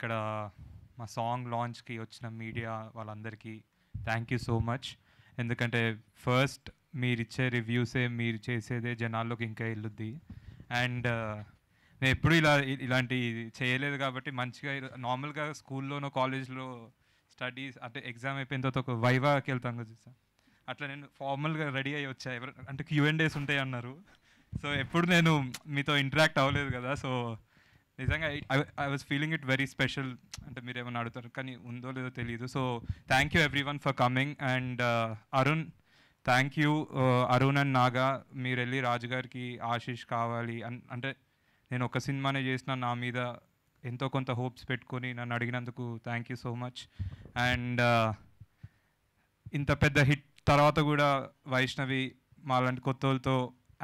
ఇక్కడ మా సాంగ్ లాంచ్కి వచ్చిన మీడియా వాళ్ళందరికీ థ్యాంక్ యూ సో మచ్ ఎందుకంటే ఫస్ట్ మీరు ఇచ్చే రివ్యూసే మీరు చేసేదే జనాల్లోకి ఇంకా వెళ్ళుద్ది అండ్ uh, నేను ఎప్పుడు ఇలా ఇలాంటి చేయలేదు కాబట్టి మంచిగా నార్మల్గా స్కూల్లోనో కాలేజ్లో స్టడీస్ అంటే ఎగ్జామ్ అయిపోయిన తర్వాత ఒక వైవాకి వెళ్తాం కదా అట్లా నేను ఫార్మల్గా రెడీ అయ్యి వచ్చా ఎవరు అంటే క్యూఎన్ డేస్ ఉంటాయి అన్నారు సో ఎప్పుడు నేను మీతో ఇంటరాక్ట్ అవ్వలేదు కదా సో నిజంగా I was feeling it very special అంటే మీరు ఏమైనా అడుగుతారు కానీ ఉందో లేదో తెలియదు so thank you every one for coming and Arun thank you Arun and Naga మీరు వెళ్ళి రాజుగారికి ఆశీష్ కావాలి అన్ అంటే నేను ఒక సినిమానే చేసిన నా మీద ఎంతో కొంత హోప్స్ పెట్టుకొని నన్ను అడిగినందుకు thank you so much and ఇంత పెద్ద హిట్ తర్వాత కూడా వైష్ణవి మాలాంటి కొత్త వాళ్ళతో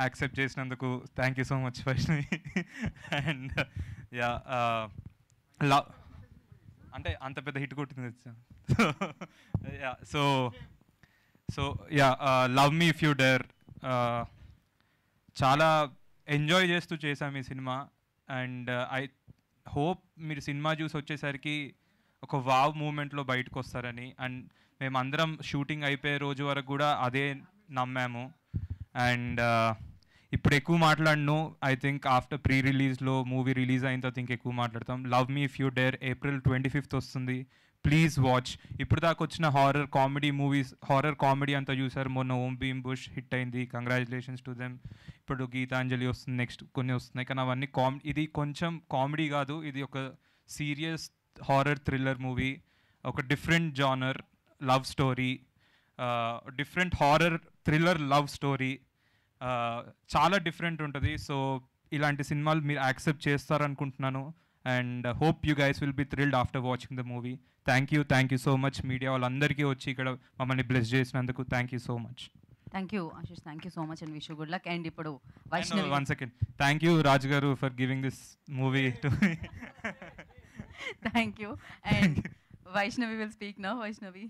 యాక్సెప్ట్ చేసినందుకు thank you so much Vaishnavi and ya love uh, అంటే అంత పెద్ద హిట్ కొట్టింది ya so so ya love me if you dare చాలా ఎంజాయ్ చేస్తూ చేసాం ఈ సినిమా అండ్ ఐ హోప్ మీరు సినిమా చూసి వచ్చేసరికి ఒక వావ్ మూమెంట్లో బయటకు వస్తారని అండ్ మేమందరం షూటింగ్ అయిపోయే రోజు వరకు కూడా అదే నమ్మాము అండ్ ఇప్పుడు ఎక్కువ మాట్లాడను ఐ థింక్ ఆఫ్టర్ ప్రీ రిలీజ్లో మూవీ రిలీజ్ అయిన తర్వాత ఎక్కువ మాట్లాడతాం love me if you dare April twenty fifth వస్తుంది ప్లీజ్ వాచ్ ఇప్పుడు దాకా వచ్చిన horror comedy movies horror comedy అంతా చూసారు మొన్న ఓం భీమ్ బుష్ హిట్ అయింది కంగ్రాచులేషన్స్ టు దెమ్ ఇప్పుడు గీతాంజలి వస్తుంది నెక్స్ట్ కొన్ని వస్తున్నాయి కానీ అవన్నీ కామ్ ఇది కొంచెం కామెడీ కాదు ఇది ఒక సీరియస్ హారర్ థ్రిల్లర్ మూవీ ఒక different genre love story different horror thriller love story చాలా డిఫరెంట్ ఉంటుంది సో ఇలాంటి సినిమాలు మీరు యాక్సెప్ట్ చేస్తారనుకుంటున్నాను and hope you guys will be thrilled after watching the movie thank you thank you so much media వాళ్ళందరికీ వచ్చి ఇక్కడ మమ్మల్ని బ్లెస్ చేసినందుకు thank you so much thank you Ashish thank you so much and wish good luck and ఇప్పుడు Vaishnavi one second thank you Raj garu for giving this movie to thank you and Vaishnavi will speak now Vaishnavi